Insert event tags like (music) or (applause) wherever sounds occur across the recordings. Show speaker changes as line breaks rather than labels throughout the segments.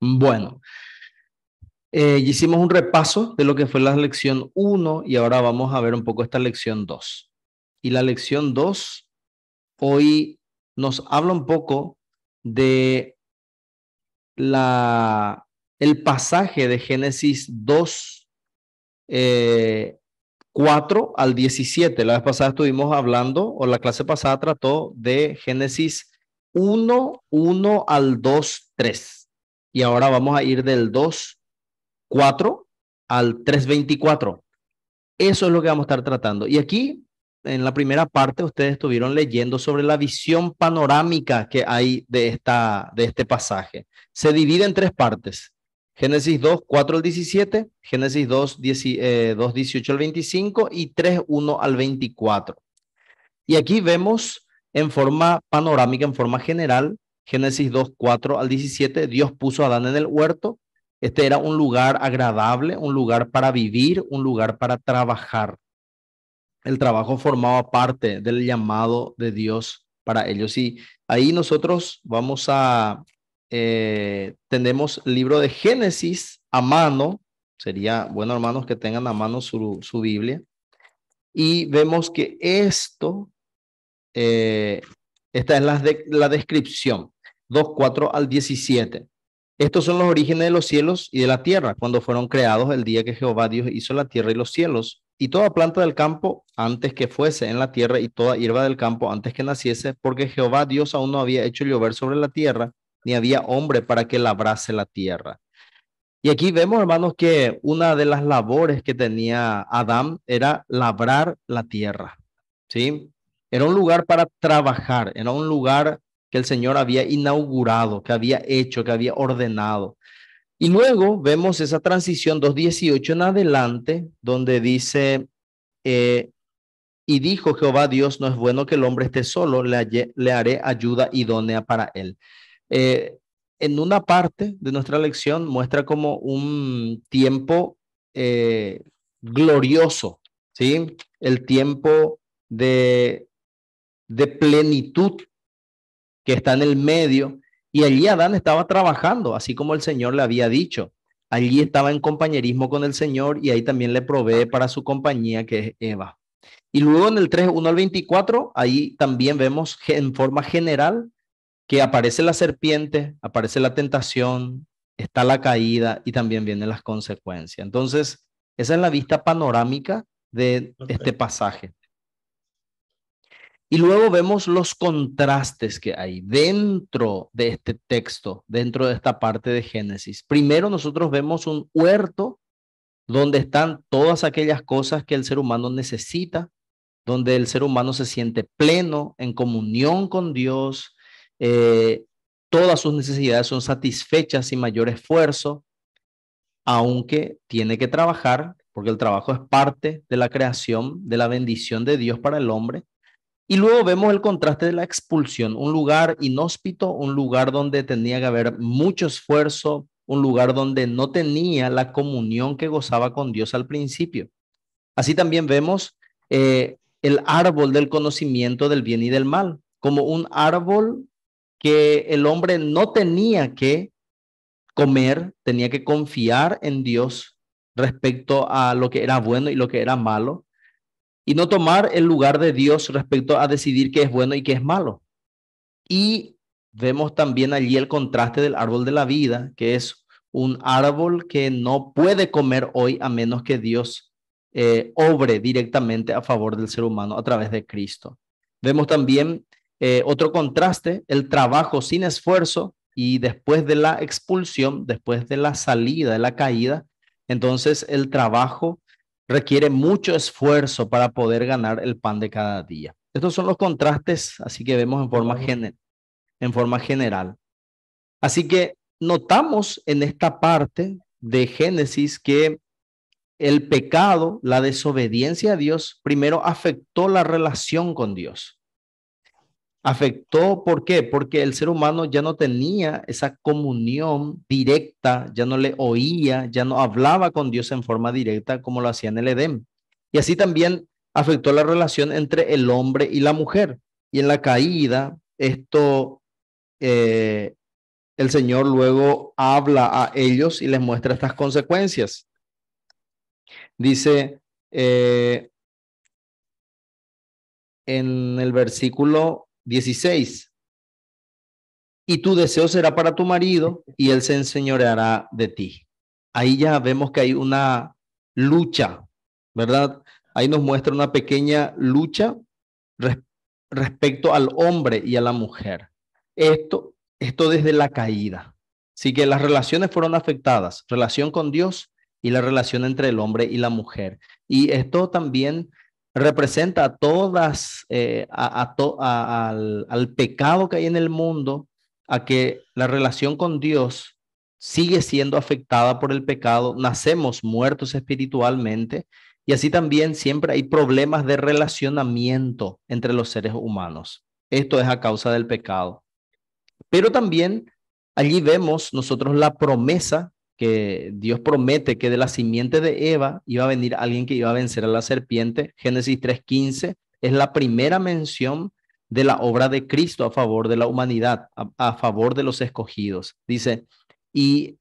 Bueno, eh, hicimos un repaso de lo que fue la lección 1 y ahora vamos a ver un poco esta lección 2. Y la lección 2 hoy nos habla un poco de el pasaje de Génesis 2, 4 eh, al 17. La vez pasada estuvimos hablando, o la clase pasada trató de Génesis 1, 1 al 2, 3. Y ahora vamos a ir del 2.4 al 3.24. Eso es lo que vamos a estar tratando. Y aquí, en la primera parte, ustedes estuvieron leyendo sobre la visión panorámica que hay de, esta, de este pasaje. Se divide en tres partes. Génesis 2, 4 al 17, Génesis 2, 2 18 al 25 y 3, 1 al 24. Y aquí vemos en forma panorámica, en forma general, Génesis 2, 4 al 17, Dios puso a Adán en el huerto. Este era un lugar agradable, un lugar para vivir, un lugar para trabajar. El trabajo formaba parte del llamado de Dios para ellos. Y ahí nosotros vamos a, eh, tenemos libro de Génesis a mano. Sería bueno, hermanos, que tengan a mano su, su Biblia. Y vemos que esto, eh, esta es la descripción. 2, 4 al 17. Estos son los orígenes de los cielos y de la tierra, cuando fueron creados el día que Jehová Dios hizo la tierra y los cielos, y toda planta del campo antes que fuese en la tierra, y toda hierba del campo antes que naciese, porque Jehová Dios aún no había hecho llover sobre la tierra, ni había hombre para que labrase la tierra. Y aquí vemos, hermanos, que una de las labores que tenía Adán era labrar la tierra, ¿sí? Era un lugar para trabajar, era un lugar el Señor había inaugurado, que había hecho, que había ordenado. Y luego vemos esa transición 2.18 en adelante, donde dice, eh, y dijo Jehová Dios, no es bueno que el hombre esté solo, le, haré ayuda idónea para él. Eh, en una parte de nuestra lección muestra como un tiempo eh, glorioso, ¿sí? El tiempo de, de plenitud que está en el medio, y allí Adán estaba trabajando, así como el Señor le había dicho. Allí estaba en compañerismo con el Señor y ahí también le provee para su compañía, que es Eva. Y luego en el 3, 1 al 24, ahí también vemos en forma general que aparece la serpiente, aparece la tentación, está la caída y también vienen las consecuencias. Entonces, esa es la vista panorámica de este pasaje. Y luego vemos los contrastes que hay dentro de este texto, dentro de esta parte de Génesis. Primero nosotros vemos un huerto donde están todas aquellas cosas que el ser humano necesita, donde el ser humano se siente pleno, en comunión con Dios, eh, todas sus necesidades son satisfechas sin mayor esfuerzo, aunque tiene que trabajar, porque el trabajo es parte de la creación, de la bendición de Dios para el hombre, y luego vemos el contraste de la expulsión, un lugar inhóspito, un lugar donde tenía que haber mucho esfuerzo, un lugar donde no tenía la comunión que gozaba con Dios al principio. Así también vemos eh, el árbol del conocimiento del bien y del mal, como un árbol que el hombre no tenía que comer, tenía que confiar en Dios respecto a lo que era bueno y lo que era malo, y no tomar el lugar de Dios respecto a decidir qué es bueno y qué es malo. Y vemos también allí el contraste del árbol de la vida, que es un árbol que no puede comer hoy a menos que Dios eh, obre directamente a favor del ser humano a través de Cristo. Vemos también eh, otro contraste, el trabajo sin esfuerzo y después de la expulsión, después de la salida, de la caída, entonces el trabajo requiere mucho esfuerzo para poder ganar el pan de cada día. Estos son los contrastes, así que vemos en forma, en forma general. Así que notamos en esta parte de Génesis que el pecado, la desobediencia a Dios, primero afectó la relación con Dios. Afectó, ¿por qué? Porque el ser humano ya no tenía esa comunión directa, ya no le oía, ya no hablaba con Dios en forma directa como lo hacía en el Edén. Y así también afectó la relación entre el hombre y la mujer. Y en la caída, esto, eh, el Señor luego habla a ellos y les muestra estas consecuencias. Dice eh, en el versículo 16. Y tu deseo será para tu marido y él se enseñoreará de ti. Ahí ya vemos que hay una lucha, ¿verdad? Ahí nos muestra una pequeña lucha respecto al hombre y a la mujer. Esto, esto desde la caída. Así que las relaciones fueron afectadas, relación con Dios y la relación entre el hombre y la mujer. Y esto también representa a todas, eh, a, al, al, pecado que hay en el mundo, a que la relación con Dios sigue siendo afectada por el pecado, nacemos muertos espiritualmente y así también siempre hay problemas de relacionamiento entre los seres humanos. Esto es a causa del pecado. Pero también allí vemos nosotros la promesa que Dios promete que de la simiente de Eva iba a venir alguien que iba a vencer a la serpiente. Génesis 3.15 es la primera mención de la obra de Cristo a favor de la humanidad, a, favor de los escogidos. Dice, y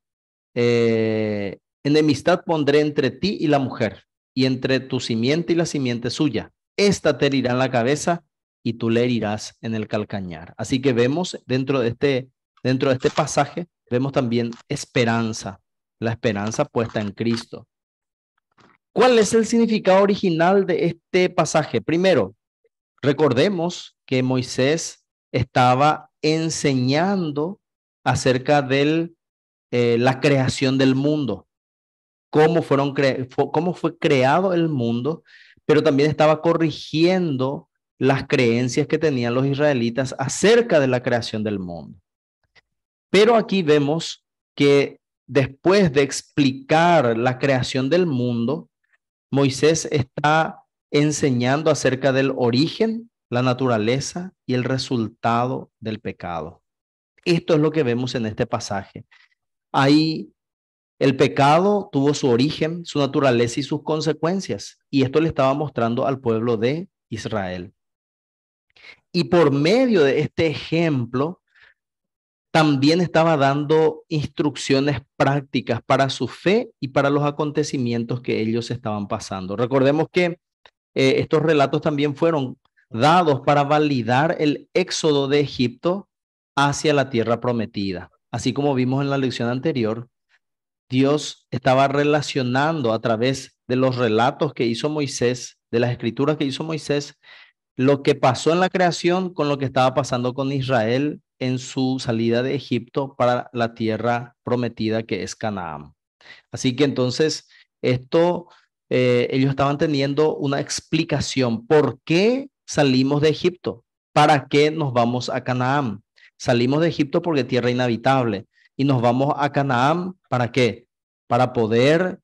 eh, enemistad pondré entre ti y la mujer, y entre tu simiente y la simiente suya. Esta te herirá en la cabeza y tú le herirás en el calcañar. Así que vemos dentro de este, dentro de este pasaje, vemos también esperanza, la esperanza puesta en Cristo. ¿Cuál es el significado original de este pasaje? Primero, recordemos que Moisés estaba enseñando acerca de eh, la creación del mundo, cómo, cómo fue creado el mundo, pero también estaba corrigiendo las creencias que tenían los israelitas acerca de la creación del mundo. Pero aquí vemos que después de explicar la creación del mundo, Moisés está enseñando acerca del origen, la naturaleza y el resultado del pecado. Esto es lo que vemos en este pasaje. Ahí el pecado tuvo su origen, su naturaleza y sus consecuencias, y esto le estaba mostrando al pueblo de Israel. Y por medio de este ejemplo, también estaba dando instrucciones prácticas para su fe y para los acontecimientos que ellos estaban pasando. Recordemos que eh, estos relatos también fueron dados para validar el éxodo de Egipto hacia la tierra prometida. Así como vimos en la lección anterior, Dios estaba relacionando a través de los relatos que hizo Moisés, de las escrituras que hizo Moisés, lo que pasó en la creación con lo que estaba pasando con Israel en su salida de Egipto para la tierra prometida que es Canaán. Así que entonces, esto, eh, ellos estaban teniendo una explicación. ¿Por qué salimos de Egipto? ¿Para qué nos vamos a Canaán? Salimos de Egipto porque tierra inhabitable y nos vamos a Canaán para qué? Para poder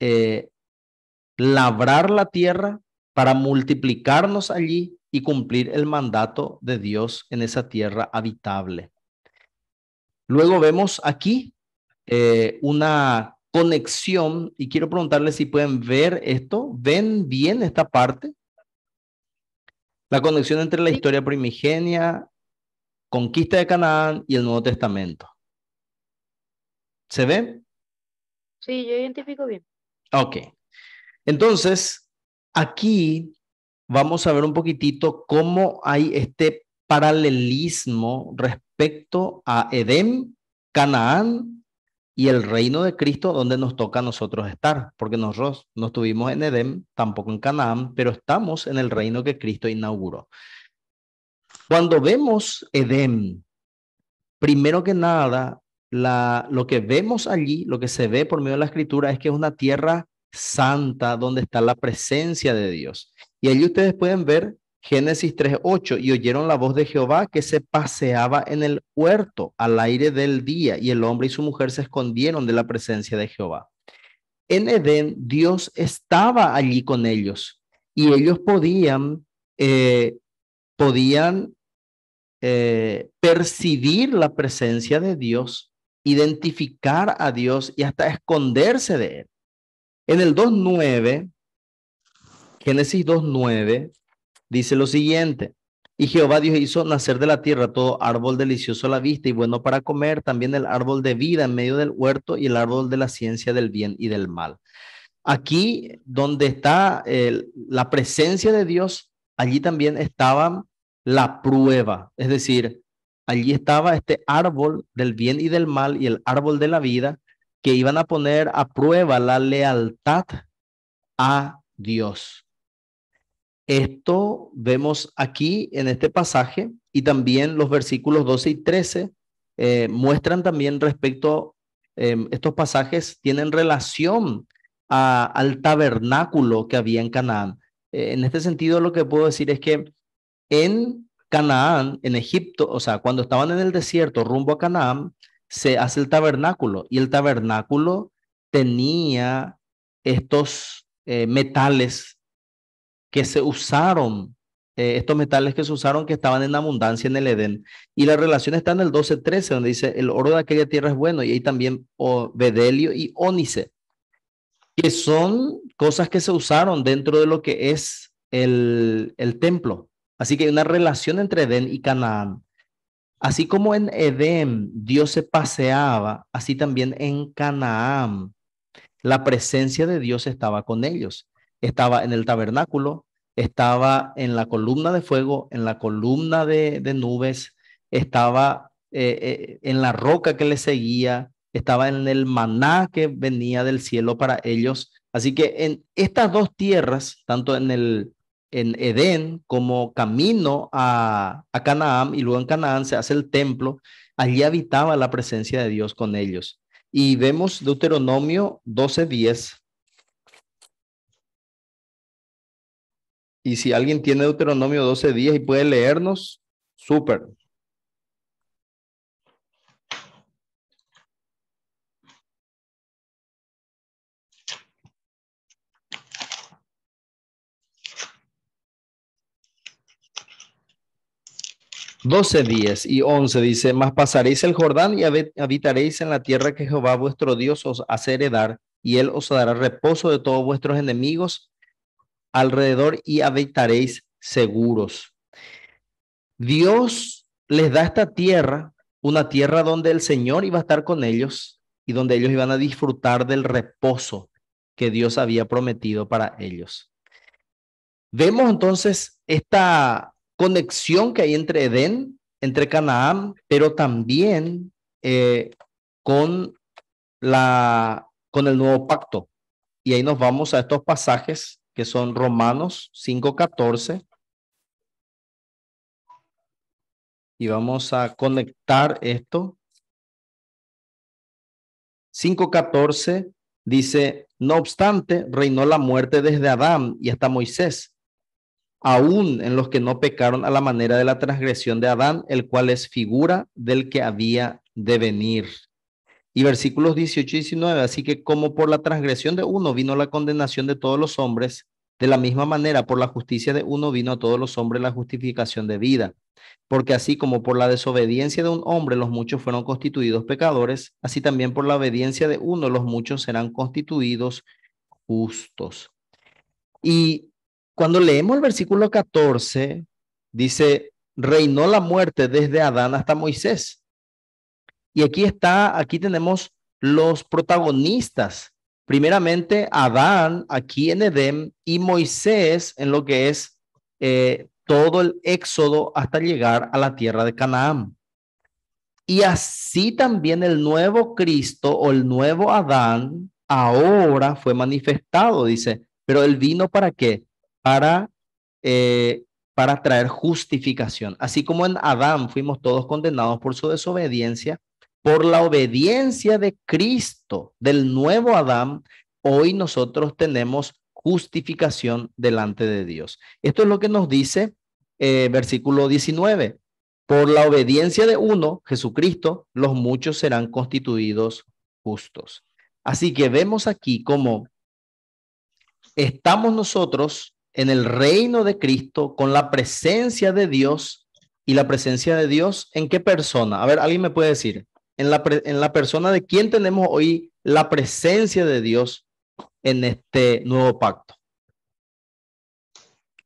eh, labrar la tierra, para multiplicarnos allí, y cumplir el mandato de Dios en esa tierra habitable. Luego vemos aquí eh, una conexión y quiero preguntarle si pueden ver esto. ¿Ven bien esta parte? La conexión entre la historia primigenia, conquista de Canaán y el Nuevo Testamento. ¿Se ve? Sí, yo identifico bien. Ok. Entonces, aquí vamos a ver un poquitito cómo hay este paralelismo respecto a Edén, Canaán y el reino de Cristo donde nos toca a nosotros estar, porque nosotros no estuvimos en Edén, tampoco en Canaán, pero estamos en el reino que Cristo inauguró. Cuando vemos Edén, primero que nada, lo que vemos allí, lo que se ve por medio de la escritura, es que es una tierra santa donde está la presencia de Dios. Y allí ustedes pueden ver Génesis 3.8, y oyeron la voz de Jehová que se paseaba en el huerto al aire del día, y el hombre y su mujer se escondieron de la presencia de Jehová. En Edén, Dios estaba allí con ellos, y ellos podían, eh, podían eh, percibir la presencia de Dios, identificar a Dios y hasta esconderse de él. En el 2.9 Génesis 2.9 dice lo siguiente. Y Jehová Dios hizo nacer de la tierra todo árbol delicioso a la vista y bueno para comer, también el árbol de vida en medio del huerto y el árbol de la ciencia del bien y del mal. Aquí donde está eh, la presencia de Dios, allí también estaba la prueba, es decir, allí estaba este árbol del bien y del mal y el árbol de la vida que iban a poner a prueba la lealtad a Dios. Esto vemos aquí en este pasaje y también los versículos 12 y 13 eh, muestran también respecto, em, estos pasajes tienen relación al tabernáculo que había en Canaán. Eh, en este sentido, lo que puedo decir es que en Canaán, en Egipto, o sea, cuando estaban en el desierto rumbo a Canaán, se hace el tabernáculo y el tabernáculo tenía estos eh, metales que se usaron, eh, estos metales que se usaron que estaban en abundancia en el Edén. Y la relación está en el 12.13, donde dice, el oro de aquella tierra es bueno, y ahí también bedelio y ónice, que son cosas que se usaron dentro de lo que es el, el templo. Así que hay una relación entre Edén y Canaán. Así como en Edén Dios se paseaba, así también en Canaán la presencia de Dios estaba con ellos estaba en el tabernáculo, estaba en la columna de fuego, en la columna de, nubes, estaba eh, eh, en la roca que le seguía, estaba en el maná que venía del cielo para ellos. Así que en estas dos tierras, tanto en el en Edén como camino a, a Canaán y luego en Canaán se hace el templo, allí habitaba la presencia de Dios con ellos. Y vemos Deuteronomio 12:10 Y si alguien
tiene Deuteronomio 12 días y puede leernos, súper.
12 días y 11, dice, más pasaréis el Jordán y habitaréis en la tierra que Jehová vuestro Dios os hace heredar, y él os dará reposo de todos vuestros enemigos alrededor y habitaréis seguros. Dios les da esta tierra, una tierra donde el Señor iba a estar con ellos y donde ellos iban a disfrutar del reposo que Dios había prometido para ellos. Vemos entonces esta conexión que hay entre Edén, entre Canaán, pero también eh, con, la, con el nuevo pacto. Y ahí nos vamos a estos pasajes que son Romanos 5.14. Y vamos a conectar esto. 5.14 dice, no obstante, reinó la muerte desde Adán y hasta Moisés, aún en los que no pecaron a la manera de la transgresión de Adán, el cual es figura del que había de venir. Y versículos 18 y 19, así que como por la transgresión de uno vino la condenación de todos los hombres, de la misma manera por la justicia de uno vino a todos los hombres la justificación de vida. Porque así como por la desobediencia de un hombre los muchos fueron constituidos pecadores, así también por la obediencia de uno los muchos serán constituidos justos. Y cuando leemos el versículo 14, dice, reinó la muerte desde Adán hasta Moisés y aquí está, aquí tenemos los protagonistas. Primeramente, Adán aquí en Edén y Moisés en lo que es eh, todo el éxodo hasta llegar a la tierra de Canaán. Y así también el nuevo Cristo o el nuevo Adán ahora fue manifestado, dice, pero él vino para qué? Para, eh, para traer justificación. Así como en Adán fuimos todos condenados por su desobediencia, por la obediencia de Cristo, del nuevo Adán, hoy nosotros tenemos justificación delante de Dios. Esto es lo que nos dice eh, versículo 19. Por la obediencia de uno, Jesucristo, los muchos serán constituidos justos. Así que vemos aquí cómo estamos nosotros en el reino de Cristo con la presencia de Dios y la presencia de Dios en qué persona. A ver, alguien me puede decir en la, en la persona de quién tenemos hoy la presencia de Dios en este nuevo pacto.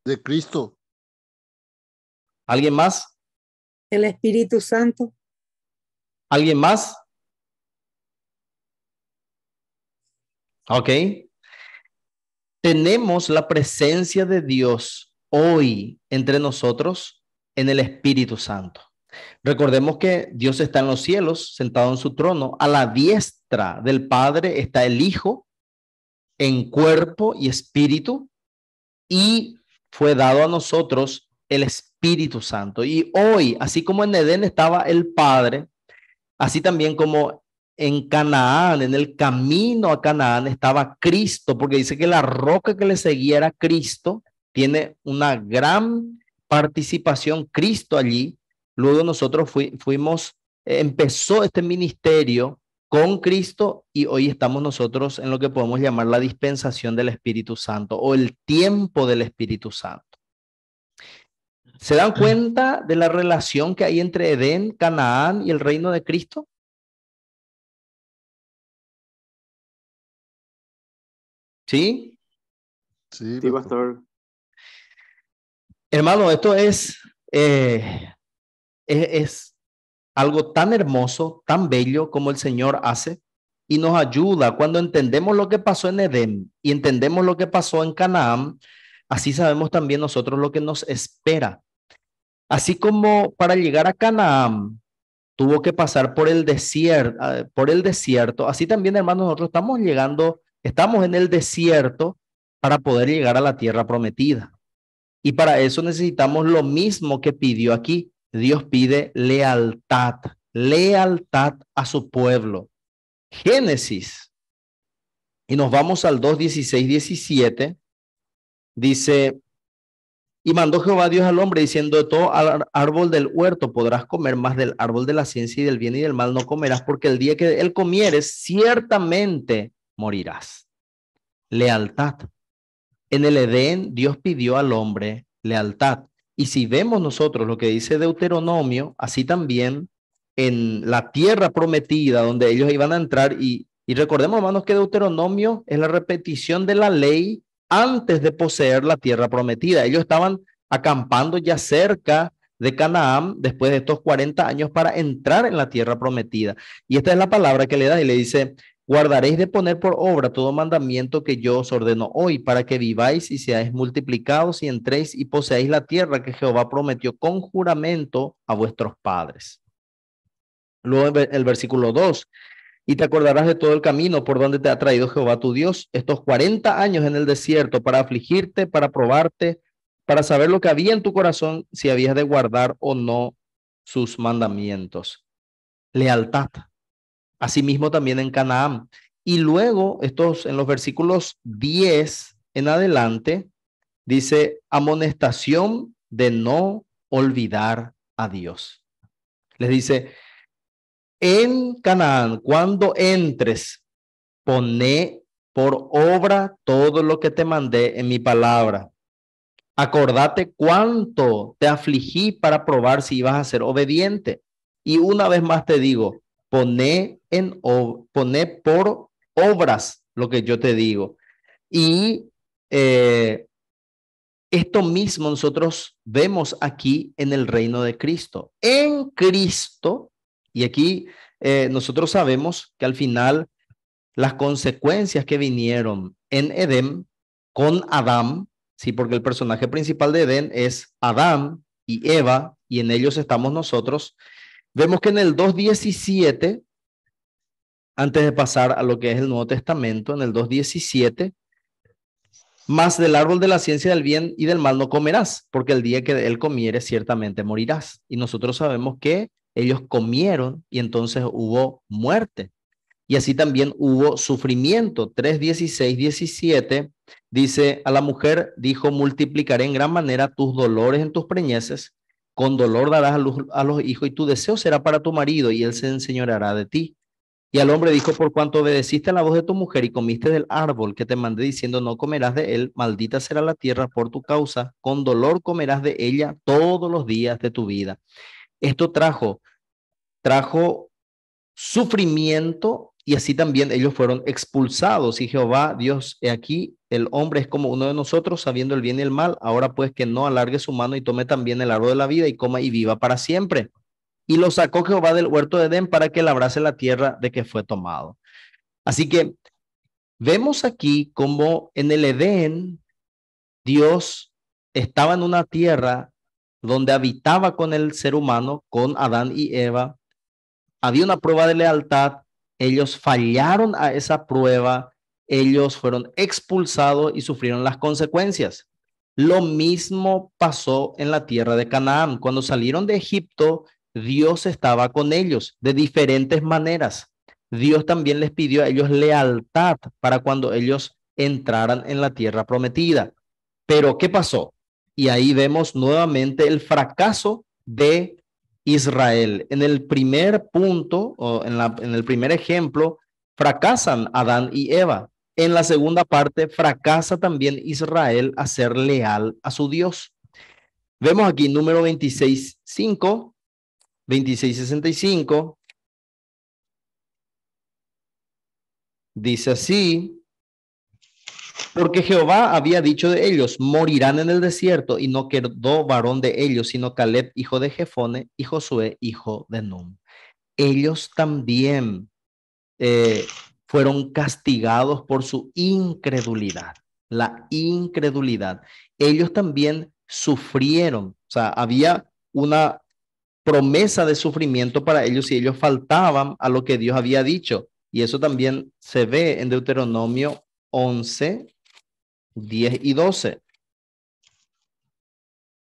De Cristo.
¿Alguien más? El Espíritu Santo.
¿Alguien más? Ok. Tenemos la presencia de Dios hoy entre nosotros en el Espíritu Santo. Recordemos que Dios está en los cielos, sentado en su trono. A la diestra del Padre está el Hijo en cuerpo y espíritu y fue dado a nosotros el Espíritu Santo. Y hoy, así como en Edén estaba el Padre, así también como en Canaán, en el camino a Canaán estaba Cristo, porque dice que la roca que le seguía era Cristo, tiene una gran participación Cristo allí Luego nosotros fuimos, empezó este ministerio con Cristo y hoy estamos nosotros en lo que podemos llamar la dispensación del Espíritu Santo o el tiempo del Espíritu Santo. ¿Se dan mm. cuenta de la relación que hay entre Edén, Canaán y el reino
de Cristo? ¿Sí? Sí, pastor.
Hermano, esto es eh, e, es, algo tan hermoso, tan bello como el Señor hace y nos ayuda cuando entendemos lo que pasó en Edén y entendemos lo que pasó en Canaán, así sabemos también nosotros lo que nos espera. Así como para llegar a Canaán tuvo que pasar por el desierto, ah, por el desierto, así también hermanos nosotros estamos llegando, estamos en el desierto para poder llegar a la tierra prometida. Y para eso necesitamos lo mismo que pidió aquí, Dios pide lealtad, lealtad a su pueblo. Génesis. Y nos vamos al 2, 17. Dice, y mandó Jehová Dios al hombre diciendo, de todo árbol del huerto podrás comer, más del árbol de la ciencia y del bien y del mal no comerás, porque el día que él comieres, ciertamente morirás. Lealtad. En el Edén Dios pidió al hombre lealtad. Y si vemos nosotros lo que dice Deuteronomio, así también en la tierra prometida donde ellos iban a entrar, y, recordemos hermanos que Deuteronomio es la repetición de la ley antes de poseer la tierra prometida. Ellos estaban acampando ya cerca de Canaán después de estos 40 años para entrar en la tierra prometida. Y esta es la palabra que le da y le dice, guardaréis de poner por obra todo mandamiento que yo os ordeno hoy, para que viváis y seáis multiplicados y entréis y poseáis la tierra que Jehová prometió con juramento a vuestros padres. Luego el versículo 2, y te acordarás de todo el camino por donde te ha traído Jehová tu Dios estos 40 años en el desierto para afligirte, para probarte, para saber lo que había en tu corazón, si habías de guardar o no sus mandamientos. Lealtad asimismo también en Canaán. Y luego, estos en los versículos 10 en adelante, dice amonestación de no olvidar a Dios. Les dice, en Canaán, cuando entres, pone por obra todo lo que te mandé en mi palabra. Acordate cuánto te afligí para probar si ibas a ser obediente. Y una vez más te digo, pone en, o, pone por obras lo que yo te digo. Y eh, esto mismo nosotros vemos aquí en el reino de Cristo. En Cristo, y aquí eh, nosotros sabemos que al final las consecuencias que vinieron en Edén con Adán, sí, porque el personaje principal de Edén es Adán y Eva, y en ellos estamos nosotros, Vemos que en el 2.17, antes de pasar a lo que es el Nuevo Testamento, en el 2.17, más del árbol de la ciencia del bien y del mal no comerás, porque el día que él comiere ciertamente morirás. Y nosotros sabemos que ellos comieron y entonces hubo muerte. Y así también hubo sufrimiento. tres 17 dice, a la mujer dijo, multiplicaré en gran manera tus dolores en tus preñeces, con dolor darás a los hijos y tu deseo será para tu marido y él se enseñoreará de ti. Y al hombre dijo, por cuanto obedeciste a la voz de tu mujer y comiste del árbol que te mandé diciendo, no comerás de él, maldita será la tierra por tu causa, con dolor comerás de ella todos los días de tu vida. Esto trajo, trajo sufrimiento y así también ellos fueron expulsados. Y Jehová, Dios, aquí el hombre es como uno de nosotros, sabiendo el bien y el mal, ahora pues que no alargue su mano y tome también el árbol de la vida y coma y viva para siempre. Y lo sacó Jehová del huerto de Edén para que labrase la tierra de que fue tomado. Así que vemos aquí como en el Edén Dios estaba en una tierra donde habitaba con el ser humano, con Adán y Eva. Había una prueba de lealtad, ellos fallaron a esa prueba ellos fueron expulsados y sufrieron las consecuencias. Lo mismo pasó en la tierra de Canaán. Cuando salieron de Egipto, Dios estaba con ellos de diferentes maneras. Dios también les pidió a ellos lealtad para cuando ellos entraran en la tierra prometida. Pero, ¿qué pasó? Y ahí vemos nuevamente el fracaso de Israel. En el primer punto, o en, en el primer ejemplo, fracasan Adán y Eva. En la segunda parte, fracasa también Israel a ser leal a su Dios. Vemos aquí número 26.5, 26.65. Dice así, porque Jehová había dicho de ellos, morirán en el desierto, y no quedó varón de ellos, sino Caleb, hijo de Jefone, y Josué, hijo de Num. Ellos también eh, fueron castigados por su incredulidad, la incredulidad. Ellos también sufrieron, o sea, había una promesa de sufrimiento para ellos si ellos faltaban a lo que Dios había dicho. Y eso también se ve en Deuteronomio 11, 10 y 12.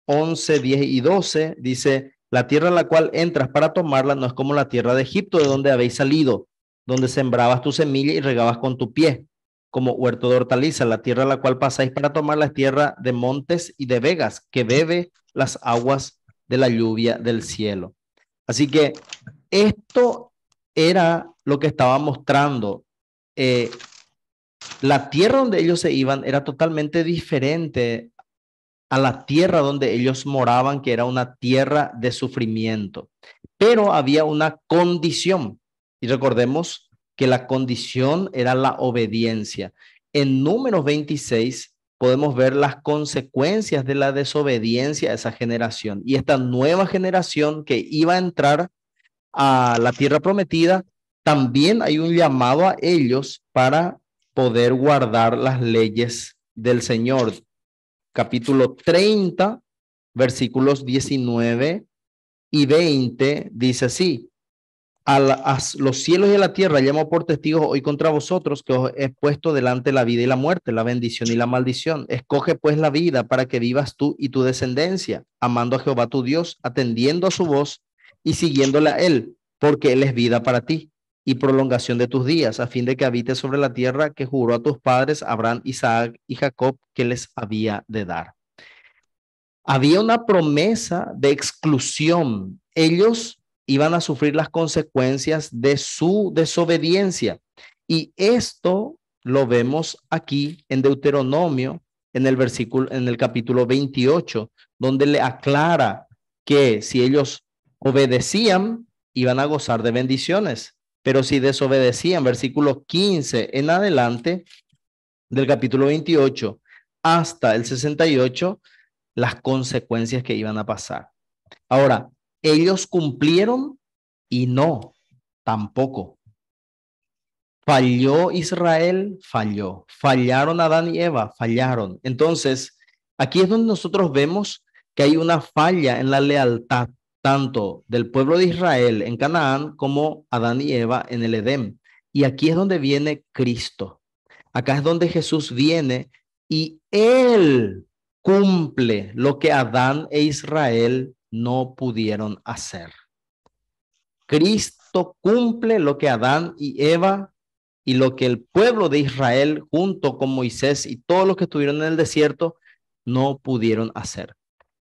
11, 10 y 12 dice, la tierra a la cual entras para tomarla no es como la tierra de Egipto de donde habéis salido, donde sembrabas tu semilla y regabas con tu pie, como huerto de hortaliza, la tierra a la cual pasáis para tomar la tierra de montes y de vegas, que bebe las aguas de la lluvia del cielo. Así que esto era lo que estaba mostrando. Eh, la tierra donde ellos se iban era totalmente diferente a la tierra donde ellos moraban, que era una tierra de sufrimiento. Pero había una condición. Y recordemos que la condición era la obediencia. En Número 26 podemos ver las consecuencias de la desobediencia a esa generación. Y esta nueva generación que iba a entrar a la tierra prometida, también hay un llamado a ellos para poder guardar las leyes del Señor. Capítulo 30, versículos 19 y 20 dice así, a, los cielos y a la tierra llamo por testigos hoy contra vosotros que os he puesto delante la vida y la muerte, la bendición y la maldición. Escoge pues la vida para que vivas tú y tu descendencia, amando a Jehová tu Dios, atendiendo a su voz y siguiéndole a él, porque él es vida para ti y prolongación de tus días, a fin de que habites sobre la tierra que juró a tus padres Abraham, Isaac y Jacob que les había de dar. Había una promesa de exclusión. Ellos iban a sufrir las consecuencias de su desobediencia. Y esto lo vemos aquí en Deuteronomio, en el versículo, en el capítulo 28, donde le aclara que si ellos obedecían, iban a gozar de bendiciones, pero si desobedecían, versículo 15 en adelante del capítulo 28 hasta el 68, las consecuencias que iban a pasar. Ahora, ellos cumplieron y no, tampoco. Falló Israel, falló. Fallaron Adán y Eva, fallaron. Entonces, aquí es donde nosotros vemos que hay una falla en la lealtad tanto del pueblo de Israel en Canaán como Adán y Eva en el Edén. Y aquí es donde viene Cristo. Acá es donde Jesús viene y Él cumple lo que Adán e Israel no pudieron hacer. Cristo cumple lo que Adán y Eva y lo que el pueblo de Israel junto con Moisés y todos los que estuvieron en el desierto no pudieron hacer.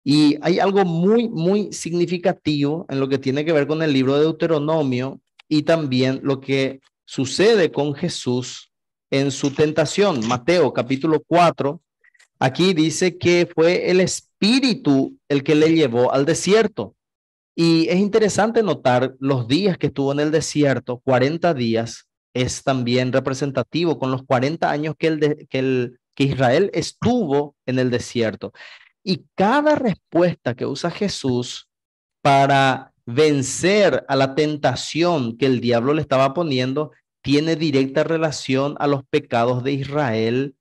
Y hay algo muy, muy significativo en lo que tiene que ver con el libro de Deuteronomio y también lo que sucede con Jesús en su tentación. Mateo capítulo 4, Aquí dice que fue el Espíritu el que le llevó al desierto. Y es interesante notar los días que estuvo en el desierto, 40 días, es también representativo con los 40 años que, que Israel estuvo en el desierto. Y cada respuesta que usa Jesús para vencer a la tentación que el diablo le estaba poniendo tiene directa relación a los pecados de Israel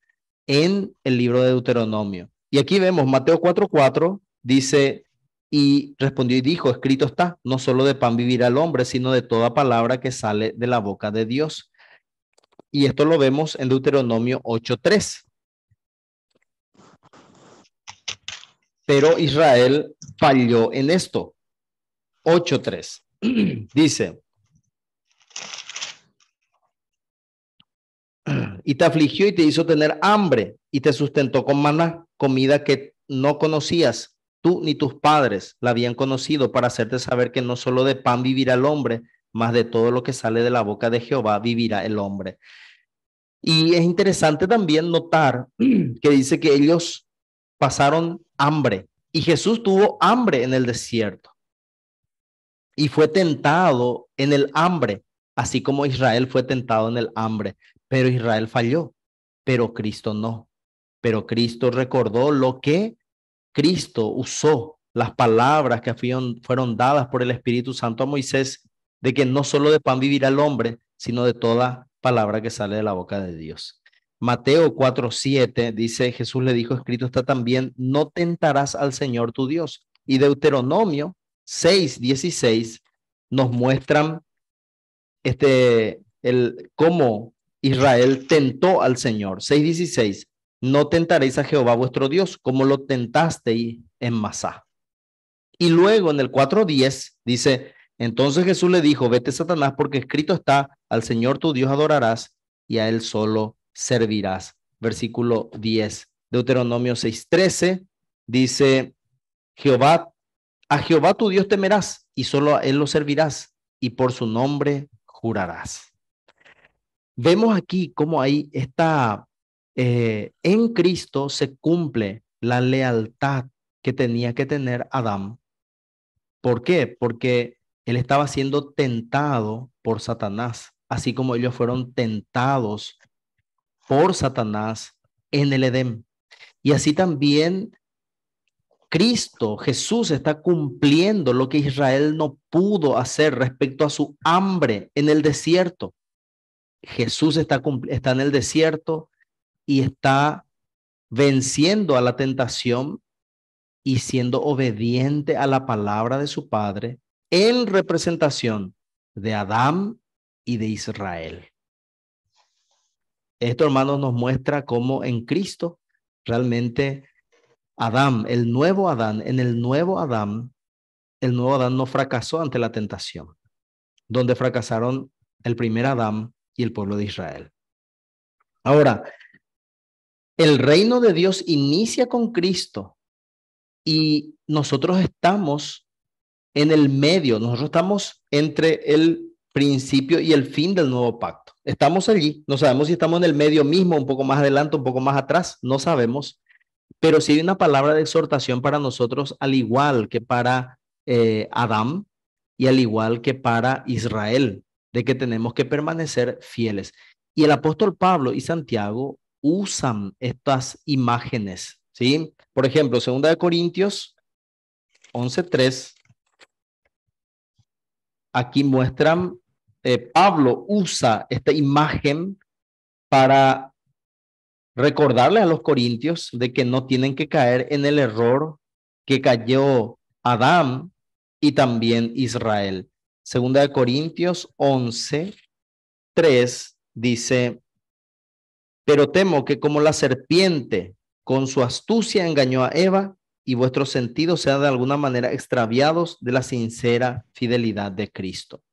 en el libro de Deuteronomio. Y aquí vemos Mateo 4:4 dice, y respondió y dijo, escrito está, no solo de pan vivir el hombre, sino de toda palabra que sale de la boca de Dios. Y esto lo vemos en Deuteronomio 8:3. Pero Israel falló en esto. 8:3. (clears throat) dice, y te afligió y te hizo tener hambre y te sustentó con maná, comida que no conocías, tú ni tus padres la habían conocido para hacerte saber que no solo de pan vivirá el hombre, mas de todo lo que sale de la boca de Jehová vivirá el hombre. Y es interesante también notar (clears throat) que dice que ellos pasaron hambre y Jesús tuvo hambre en el desierto y fue tentado en el hambre, así como Israel fue tentado en el hambre pero Israel falló, pero Cristo no. Pero Cristo recordó lo que Cristo usó, las palabras que fueron, dadas por el Espíritu Santo a Moisés, de que no solo de pan vivirá el hombre, sino de toda palabra que sale de la boca de Dios. Mateo 4:7 dice, Jesús le dijo, escrito está también, no tentarás al Señor tu Dios. Y Deuteronomio 6:16 nos muestran este el cómo Israel tentó al Señor. 6.16. No tentaréis a Jehová vuestro Dios como lo tentasteis en Masá. Y luego en el 4.10 dice, entonces Jesús le dijo, vete Satanás porque escrito está, al Señor tu Dios adorarás y a él solo servirás. Versículo 10. Deuteronomio 6.13 dice, Jehová, a Jehová tu Dios temerás y solo a él lo servirás y por su nombre jurarás. Vemos aquí cómo ahí está, eh, en Cristo se cumple la lealtad que tenía que tener Adán. ¿Por qué? Porque él estaba siendo tentado por Satanás, así como ellos fueron tentados por Satanás en el Edén. Y así también Cristo, Jesús, está cumpliendo lo que Israel no pudo hacer respecto a su hambre en el desierto. Jesús está, está en el desierto y está venciendo a la tentación y siendo obediente a la palabra de su Padre en representación de Adán y de Israel. Esto, hermanos, nos muestra cómo en Cristo realmente Adán, el nuevo Adán, en el nuevo Adán, el nuevo Adán no fracasó ante la tentación. Donde fracasaron el primer Adán y el pueblo de Israel. Ahora, el reino de Dios inicia con Cristo y nosotros estamos en el medio, nosotros estamos entre el principio y el fin del nuevo pacto. Estamos allí, no sabemos si estamos en el medio mismo, un poco más adelante, un poco más atrás, no sabemos, pero si hay una palabra de exhortación para nosotros, al igual que para Adam eh, Adán y al igual que para Israel de que tenemos que permanecer fieles. Y el apóstol Pablo y Santiago usan estas imágenes, ¿sí? Por ejemplo, 2 Corintios 11.3, aquí muestran, eh, Pablo usa esta imagen para recordarle a los corintios de que no tienen que caer en el error que cayó Adán y también Israel. Segunda de Corintios 11, 3 dice, pero temo que como la serpiente con su astucia engañó a Eva y vuestros sentidos sean de alguna manera extraviados de la sincera fidelidad de Cristo.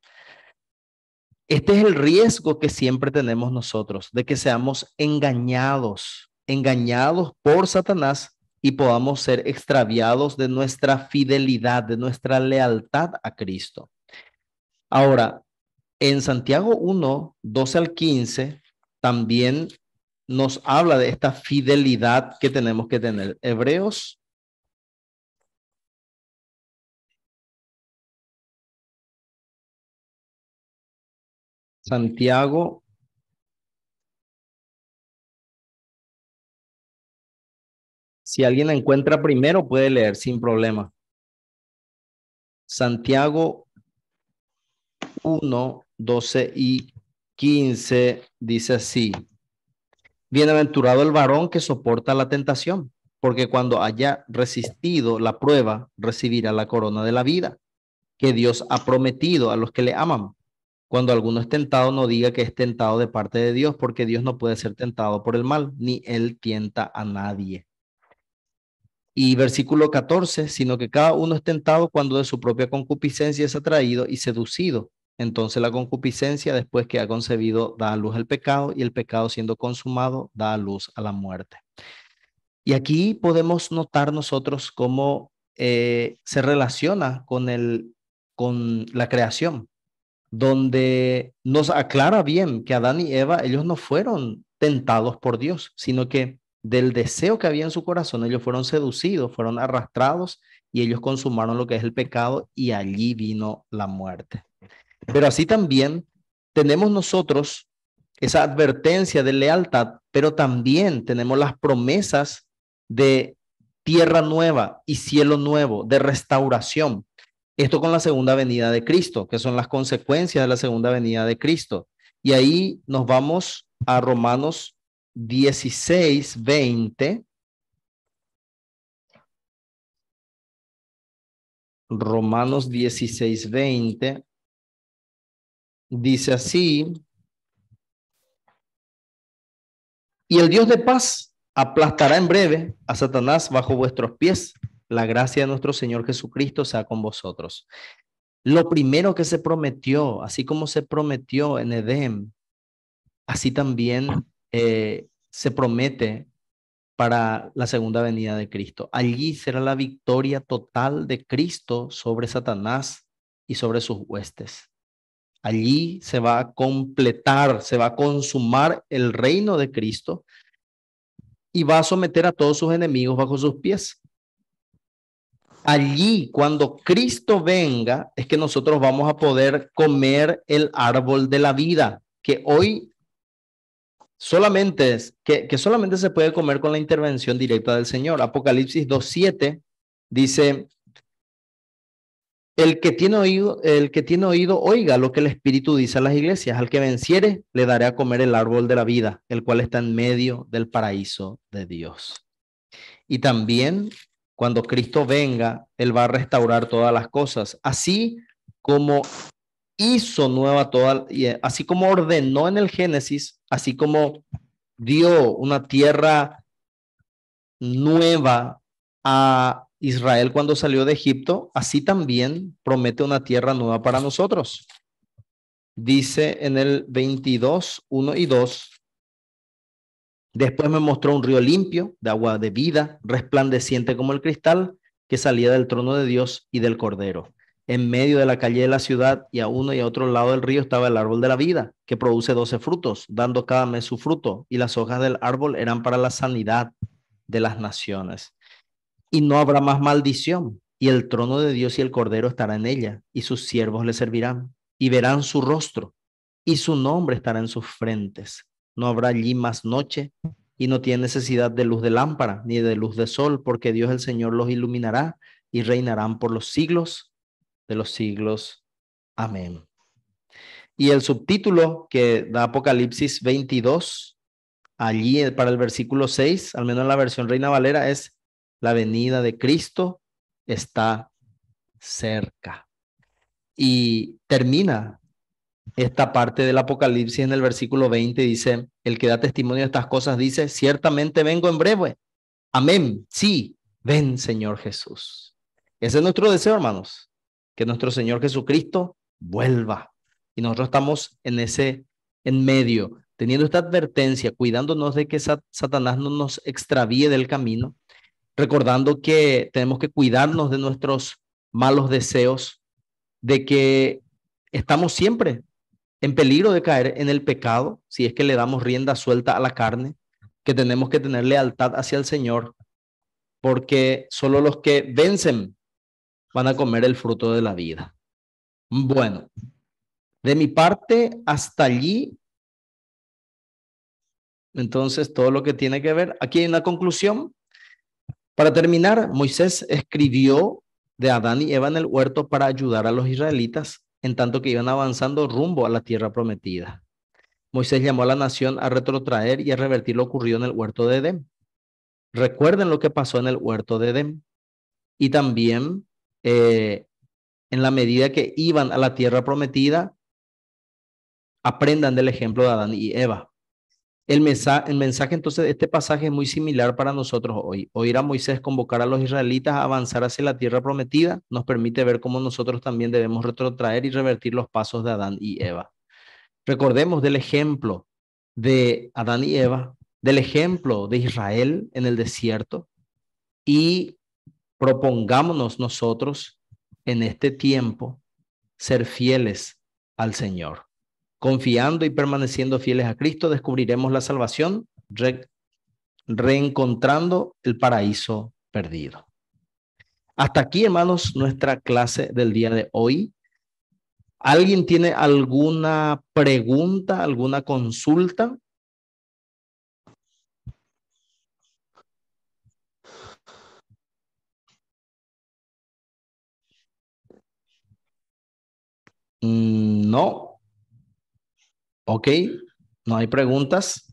Este es el riesgo que siempre tenemos nosotros, de que seamos engañados, engañados por Satanás y podamos ser extraviados de nuestra fidelidad, de nuestra lealtad a Cristo. Ahora, en Santiago 1, 12 al 15, también nos habla de esta fidelidad que tenemos que tener. Hebreos.
Santiago. Si alguien la encuentra primero, puede leer sin problema.
Santiago 1, 12 y 15 dice así. Bienaventurado el varón que soporta la tentación, porque cuando haya resistido la prueba, recibirá la corona de la vida que Dios ha prometido a los que le aman. Cuando alguno es tentado, no diga que es tentado de parte de Dios, porque Dios no puede ser tentado por el mal, ni él tienta a nadie. Y versículo 14, sino que cada uno es tentado cuando de su propia concupiscencia es atraído y seducido. Entonces la concupiscencia, después que ha concebido, da a luz el pecado y el pecado siendo consumado, da a luz a la muerte. Y aquí podemos notar nosotros cómo eh, se relaciona con, el, con la creación, donde nos aclara bien que Adán y Eva, ellos no fueron tentados por Dios, sino que del deseo que había en su corazón, ellos fueron seducidos, fueron arrastrados y ellos consumaron lo que es el pecado y allí vino la muerte. Pero así también tenemos nosotros esa advertencia de lealtad, pero también tenemos las promesas de tierra nueva y cielo nuevo, de restauración. Esto con la segunda venida de Cristo, que son las consecuencias de la segunda venida de Cristo. Y ahí nos vamos a Romanos 16, 20.
Romanos 16, 20.
Dice así, y el Dios de paz aplastará en breve a Satanás bajo vuestros pies. La gracia de nuestro Señor Jesucristo sea con vosotros. Lo primero que se prometió, así como se prometió en Edén, así también eh, se promete para la segunda venida de Cristo. Allí será la victoria total de Cristo sobre Satanás y sobre sus huestes. Allí se va a completar, se va a consumar el reino de Cristo y va a someter a todos sus enemigos bajo sus pies. Allí, cuando Cristo venga, es que nosotros vamos a poder comer el árbol de la vida, que hoy solamente es, que, solamente se puede comer con la intervención directa del Señor. Apocalipsis 2.7 dice, el que, tiene oído, el que tiene oído, oiga lo que el Espíritu dice a las iglesias. Al que venciere, le daré a comer el árbol de la vida, el cual está en medio del paraíso de Dios. Y también, cuando Cristo venga, Él va a restaurar todas las cosas, así como hizo nueva toda, eh, así como ordenó en el Génesis, así como dio una tierra nueva a Israel cuando salió de Egipto, así también promete una tierra nueva para nosotros. Dice en el 22, 1 y 2, después me mostró un río limpio de agua de vida, resplandeciente como el cristal, que salía del trono de Dios y del Cordero. En medio de la calle de la ciudad y a uno y a otro lado del río estaba el árbol de la vida, que produce doce frutos, dando cada mes su fruto, y las hojas del árbol eran para la sanidad de las naciones y no habrá más maldición. Y el trono de Dios y el Cordero estará en ella, y sus siervos le servirán, y verán su rostro, y su nombre estará en sus frentes. No habrá allí más noche, y no tiene necesidad de luz de lámpara, ni de luz de sol, porque Dios el Señor los iluminará, y reinarán por los siglos de los siglos. Amén. Y el subtítulo que da Apocalipsis 22, allí para el versículo 6, al menos en la versión Reina Valera, es la venida de Cristo está cerca. Y termina esta parte del Apocalipsis en el versículo 20, dice, el que da testimonio de estas cosas dice, ciertamente vengo en breve. Amén. Sí, ven Señor Jesús. Ese es nuestro deseo, hermanos, que nuestro Señor Jesucristo vuelva. Y nosotros estamos en ese, en medio, teniendo esta advertencia, cuidándonos de que Satanás no nos extravíe del camino, recordando que tenemos que cuidarnos de nuestros malos deseos, de que estamos siempre en peligro de caer en el pecado si es que le damos rienda suelta a la carne, que tenemos que tener lealtad hacia el Señor, porque solo los que vencen van a comer el fruto de la vida. Bueno, de mi parte, hasta allí. Entonces, todo lo que tiene que ver, aquí hay una conclusión para terminar, Moisés escribió de Adán y Eva en el huerto para ayudar a los israelitas en tanto que iban avanzando rumbo a la tierra prometida. Moisés llamó a la nación a retrotraer y a revertir lo ocurrido en el huerto de Edén. Recuerden lo que pasó en el huerto de Edén. Y también, eh, en la medida que iban a la tierra prometida, aprendan del ejemplo de Adán y Eva. El mensaje, entonces este pasaje es muy similar para nosotros hoy. Oír a Moisés convocar a los israelitas a avanzar hacia la tierra prometida nos permite ver cómo nosotros también debemos retrotraer y revertir los pasos de Adán y Eva. Recordemos del ejemplo de Adán y Eva, del ejemplo de Israel en el desierto y propongámonos nosotros en este tiempo ser fieles al Señor. Confiando y permaneciendo fieles a Cristo, descubriremos la salvación, reencontrando el paraíso perdido. Hasta aquí, hermanos, nuestra clase del día de hoy. ¿Alguien tiene alguna pregunta, alguna consulta?
Mm, no. Ok, no hay preguntas.